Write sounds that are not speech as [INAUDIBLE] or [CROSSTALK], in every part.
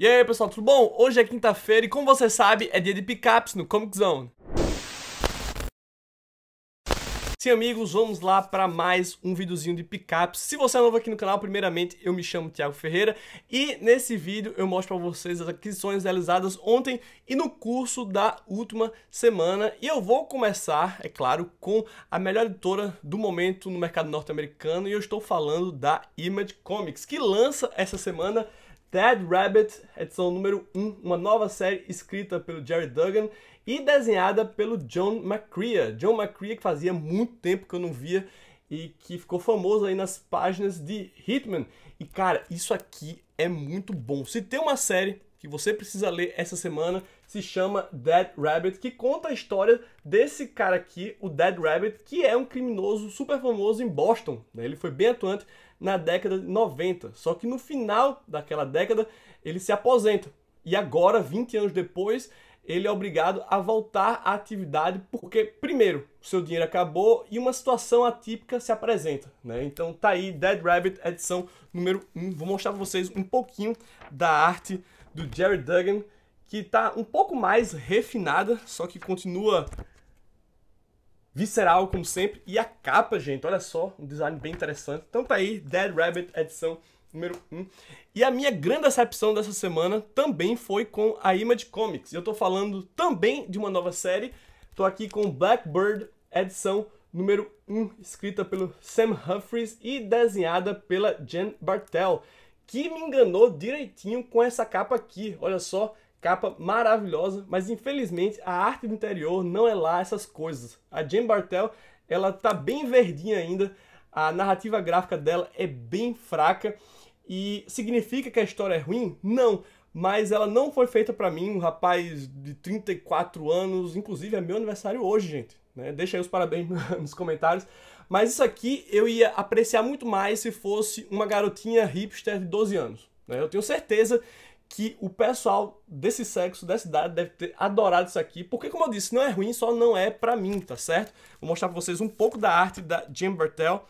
E aí pessoal, tudo bom? Hoje é quinta-feira e como você sabe, é dia de pickups no Comic Zone. Sim, amigos, vamos lá para mais um videozinho de picaps. Se você é novo aqui no canal, primeiramente, eu me chamo Thiago Ferreira e nesse vídeo eu mostro para vocês as aquisições realizadas ontem e no curso da última semana. E eu vou começar, é claro, com a melhor editora do momento no mercado norte-americano e eu estou falando da Image Comics, que lança essa semana Ted Rabbit, edição número 1, uma nova série escrita pelo Jerry Duggan e desenhada pelo John McCrea. John McCrea que fazia muito tempo que eu não via e que ficou famoso aí nas páginas de Hitman. E cara, isso aqui é muito bom. Se tem uma série que você precisa ler essa semana, se chama Dead Rabbit, que conta a história desse cara aqui, o Dead Rabbit, que é um criminoso super famoso em Boston. Né? Ele foi bem atuante na década de 90. Só que no final daquela década ele se aposenta. E agora, 20 anos depois, ele é obrigado a voltar à atividade porque, primeiro, seu dinheiro acabou e uma situação atípica se apresenta. Né? Então tá aí Dead Rabbit, edição número 1. Vou mostrar para vocês um pouquinho da arte do Jerry Duggan, que tá um pouco mais refinada, só que continua visceral, como sempre. E a capa, gente, olha só, um design bem interessante. Então tá aí, Dead Rabbit, edição número 1. E a minha grande decepção dessa semana também foi com a Image Comics. Eu tô falando também de uma nova série. Tô aqui com Blackbird, edição número 1, escrita pelo Sam Humphries e desenhada pela Jen Bartel, que me enganou direitinho com essa capa aqui. Olha só, Capa maravilhosa, mas infelizmente a arte do interior não é lá essas coisas. A Jane Bartel, ela tá bem verdinha ainda, a narrativa gráfica dela é bem fraca e significa que a história é ruim? Não, mas ela não foi feita para mim, um rapaz de 34 anos, inclusive é meu aniversário hoje, gente. Né? Deixa aí os parabéns [LAUGHS] nos comentários. Mas isso aqui eu ia apreciar muito mais se fosse uma garotinha hipster de 12 anos. Né? Eu tenho certeza que o pessoal desse sexo, dessa idade, deve ter adorado isso aqui, porque, como eu disse, não é ruim, só não é pra mim, tá certo? Vou mostrar pra vocês um pouco da arte da Jane Bertel,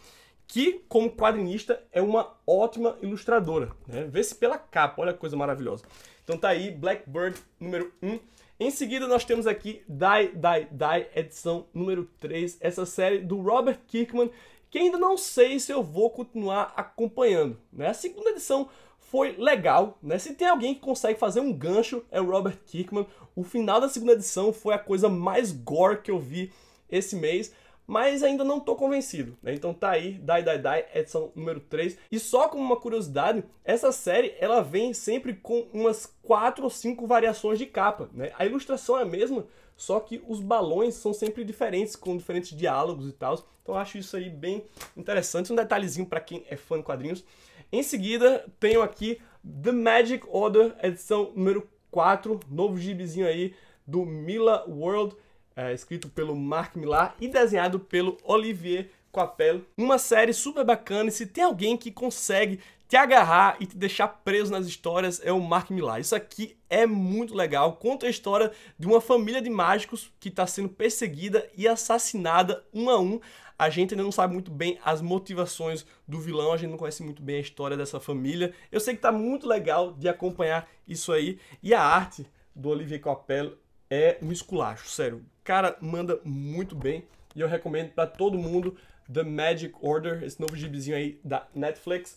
que, como quadrinista, é uma ótima ilustradora. Né? Vê se pela capa, olha a coisa maravilhosa. Então tá aí, Blackbird número 1. Em seguida, nós temos aqui Die, Die, Die, edição número 3, essa série do Robert Kirkman, que ainda não sei se eu vou continuar acompanhando. Né? A segunda edição foi legal, né? Se tem alguém que consegue fazer um gancho, é o Robert Kirkman. O final da segunda edição foi a coisa mais gore que eu vi esse mês, mas ainda não tô convencido, né? Então tá aí, Die Die Die, edição número 3. E só como uma curiosidade, essa série, ela vem sempre com umas 4 ou 5 variações de capa, né? A ilustração é a mesma, só que os balões são sempre diferentes, com diferentes diálogos e tal. Então eu acho isso aí bem interessante, um detalhezinho para quem é fã de quadrinhos. Em seguida, tenho aqui The Magic Order, edição número 4, novo gibizinho aí do Mila World, é, escrito pelo Mark Millar e desenhado pelo Olivier Coppel. Uma série super bacana e se tem alguém que consegue te agarrar e te deixar preso nas histórias é o Mark Millar. Isso aqui é muito legal. Conta a história de uma família de mágicos que está sendo perseguida e assassinada um a um a gente ainda não sabe muito bem as motivações do vilão, a gente não conhece muito bem a história dessa família. Eu sei que tá muito legal de acompanhar isso aí. E a arte do Olivier Coppel é um esculacho, sério. O cara manda muito bem e eu recomendo para todo mundo The Magic Order, esse novo gibizinho aí da Netflix.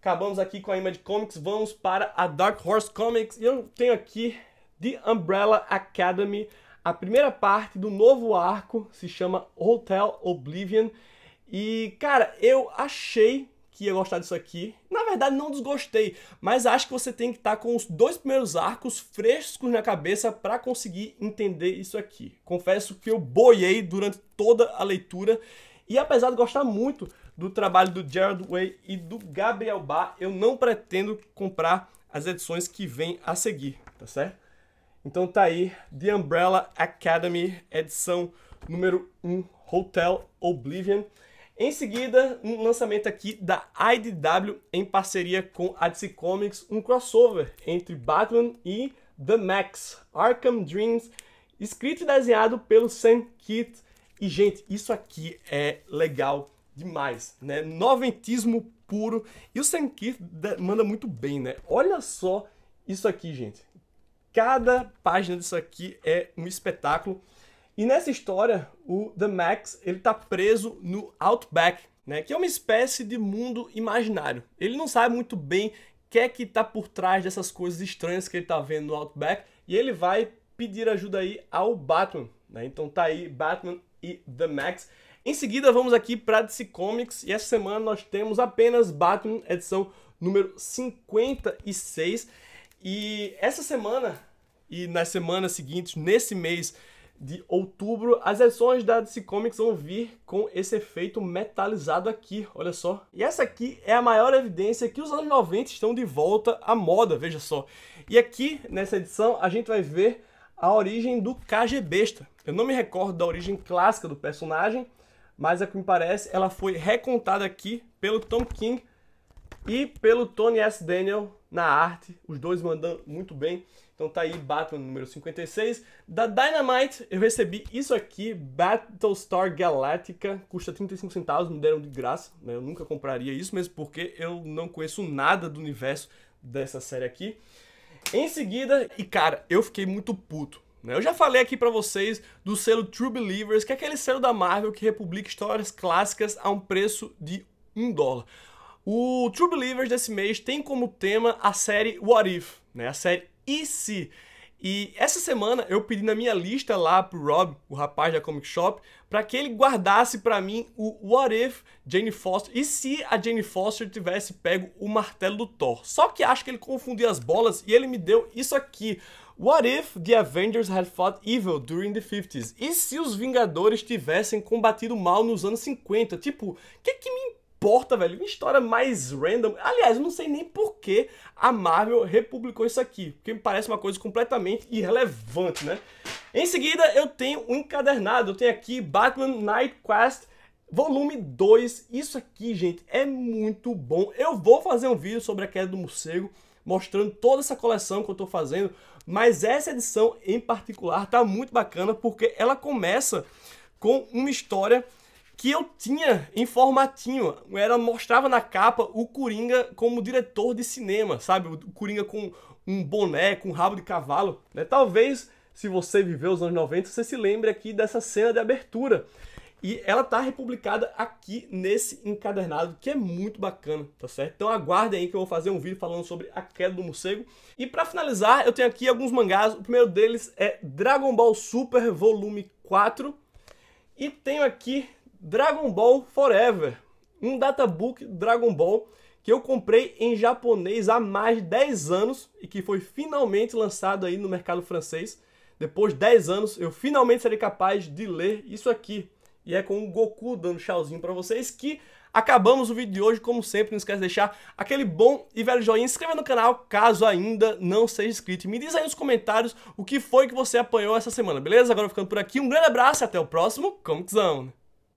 Acabamos aqui com a Image Comics, vamos para a Dark Horse Comics. E eu tenho aqui The Umbrella Academy. A primeira parte do novo arco se chama Hotel Oblivion. E, cara, eu achei que ia gostar disso aqui. Na verdade, não desgostei, mas acho que você tem que estar tá com os dois primeiros arcos frescos na cabeça para conseguir entender isso aqui. Confesso que eu boiei durante toda a leitura e apesar de gostar muito do trabalho do Gerald Way e do Gabriel Bá, eu não pretendo comprar as edições que vêm a seguir, tá certo? Então tá aí, The Umbrella Academy, edição número 1, Hotel Oblivion. Em seguida, um lançamento aqui da IDW em parceria com a DC Comics, um crossover entre Batman e The Max, Arkham Dreams, escrito e desenhado pelo Sam Kitt. E, gente, isso aqui é legal demais, né? Noventismo puro. E o Sam Kitt manda muito bem, né? Olha só isso aqui, gente. Cada página disso aqui é um espetáculo. E nessa história, o The Max ele está preso no Outback, né? Que é uma espécie de mundo imaginário. Ele não sabe muito bem o que é que está por trás dessas coisas estranhas que ele está vendo no Outback. E ele vai pedir ajuda aí ao Batman, né? Então tá aí Batman e The Max. Em seguida, vamos aqui para DC Comics e essa semana nós temos apenas Batman, edição número 56. E essa semana e nas semanas seguintes, nesse mês de outubro, as edições da DC Comics vão vir com esse efeito metalizado aqui, olha só. E essa aqui é a maior evidência que os anos 90 estão de volta à moda, veja só. E aqui, nessa edição, a gente vai ver a origem do Besta. Eu não me recordo da origem clássica do personagem, mas a que me parece, ela foi recontada aqui pelo Tom King e pelo Tony S. Daniel na arte, os dois mandando muito bem. Então tá aí Batman número 56. Da Dynamite eu recebi isso aqui, Battlestar Galactica, custa 35 centavos, me deram de graça, né? Eu nunca compraria isso mesmo porque eu não conheço nada do universo dessa série aqui. Em seguida, e cara, eu fiquei muito puto. Né? Eu já falei aqui para vocês do selo True Believers, que é aquele selo da Marvel que republica histórias clássicas a um preço de um dólar. O True Believers desse mês tem como tema a série What If, né? A série E Se. E essa semana eu pedi na minha lista lá pro Rob, o rapaz da Comic Shop, para que ele guardasse para mim o What If Jane Foster e se a Jane Foster tivesse pego o martelo do Thor. Só que acho que ele confundiu as bolas e ele me deu isso aqui. What if the Avengers had fought evil during the 50s? E se os Vingadores tivessem combatido mal nos anos 50? Tipo, o que, que me importa, velho. Uma história mais random. Aliás, eu não sei nem por que a Marvel republicou isso aqui, porque me parece uma coisa completamente irrelevante, né? Em seguida, eu tenho um encadernado. Eu tenho aqui Batman Night Quest Volume 2. Isso aqui, gente, é muito bom. Eu vou fazer um vídeo sobre a queda do morcego, mostrando toda essa coleção que eu tô fazendo, mas essa edição em particular tá muito bacana porque ela começa com uma história que eu tinha em formatinho. Era, mostrava na capa o Coringa como diretor de cinema, sabe? O Coringa com um boné, com um rabo de cavalo. Né? Talvez, se você viveu os anos 90, você se lembre aqui dessa cena de abertura. E ela tá republicada aqui nesse encadernado, que é muito bacana, tá certo? Então aguardem aí que eu vou fazer um vídeo falando sobre a queda do morcego. E para finalizar, eu tenho aqui alguns mangás. O primeiro deles é Dragon Ball Super Volume 4. E tenho aqui Dragon Ball Forever, um databook Dragon Ball que eu comprei em japonês há mais de 10 anos e que foi finalmente lançado aí no mercado francês. Depois de 10 anos, eu finalmente serei capaz de ler isso aqui. E é com o Goku dando tchauzinho para vocês que acabamos o vídeo de hoje. Como sempre, não esquece de deixar aquele bom e velho joinha. Se inscreva no canal caso ainda não seja inscrito. E me diz aí nos comentários o que foi que você apanhou essa semana, beleza? Agora ficando por aqui. Um grande abraço e até o próximo Comic Zone.